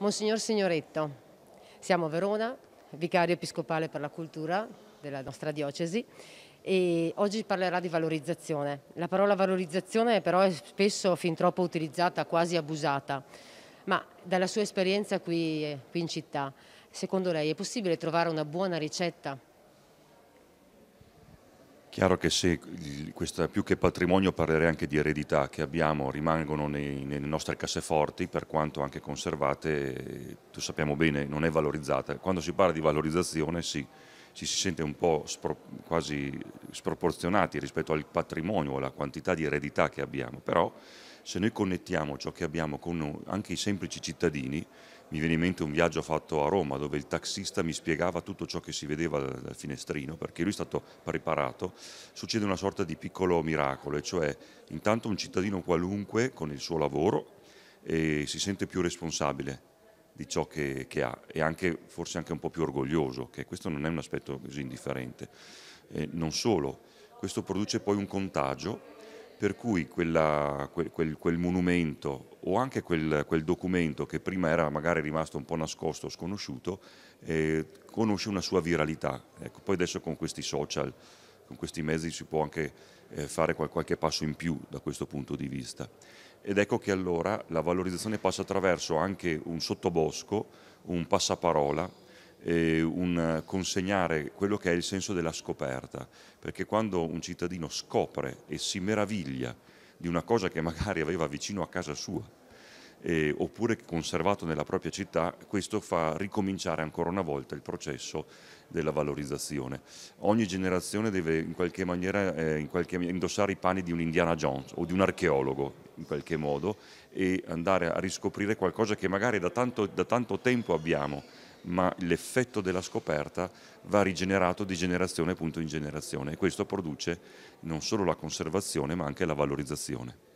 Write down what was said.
Monsignor Signoretto, siamo a Verona, vicario episcopale per la cultura della nostra diocesi e oggi parlerà di valorizzazione. La parola valorizzazione però è spesso fin troppo utilizzata, quasi abusata, ma dalla sua esperienza qui, eh, qui in città, secondo lei è possibile trovare una buona ricetta Chiaro che se questa, più che patrimonio parlerei anche di eredità che abbiamo, rimangono nei, nelle nostre casseforti, per quanto anche conservate, lo sappiamo bene, non è valorizzata. Quando si parla di valorizzazione sì, ci si sente un po' spro, quasi sproporzionati rispetto al patrimonio, alla quantità di eredità che abbiamo, però se noi connettiamo ciò che abbiamo con anche i semplici cittadini, mi viene in mente un viaggio fatto a Roma dove il taxista mi spiegava tutto ciò che si vedeva dal finestrino perché lui è stato preparato, succede una sorta di piccolo miracolo, e cioè intanto un cittadino qualunque con il suo lavoro eh, si sente più responsabile di ciò che, che ha e anche, forse anche un po' più orgoglioso, che questo non è un aspetto così indifferente. Eh, non solo, questo produce poi un contagio per cui quella, quel, quel, quel, monumento o anche quel, quel, documento che prima era magari rimasto un po' nascosto, sconosciuto, eh, conosce una sua viralità. Ecco, poi adesso con questi social, con questi mezzi si può anche eh, fare qual, qualche passo in più da questo punto di vista. Ed ecco che allora la valorizzazione passa attraverso anche un sottobosco, un passaparola, un consegnare quello che è il senso della scoperta, perché quando un cittadino scopre e si meraviglia di una cosa che magari aveva vicino a casa sua, eh, oppure conservato nella propria città, questo fa ricominciare ancora una volta il processo della valorizzazione. Ogni generazione deve in qualche maniera eh, in qualche, indossare i panni di un Indiana Jones o di un archeologo in qualche modo e andare a riscoprire qualcosa che magari da tanto, da tanto tempo abbiamo ma l'effetto della scoperta va rigenerato di generazione appunto in generazione e questo produce non solo la conservazione ma anche la valorizzazione.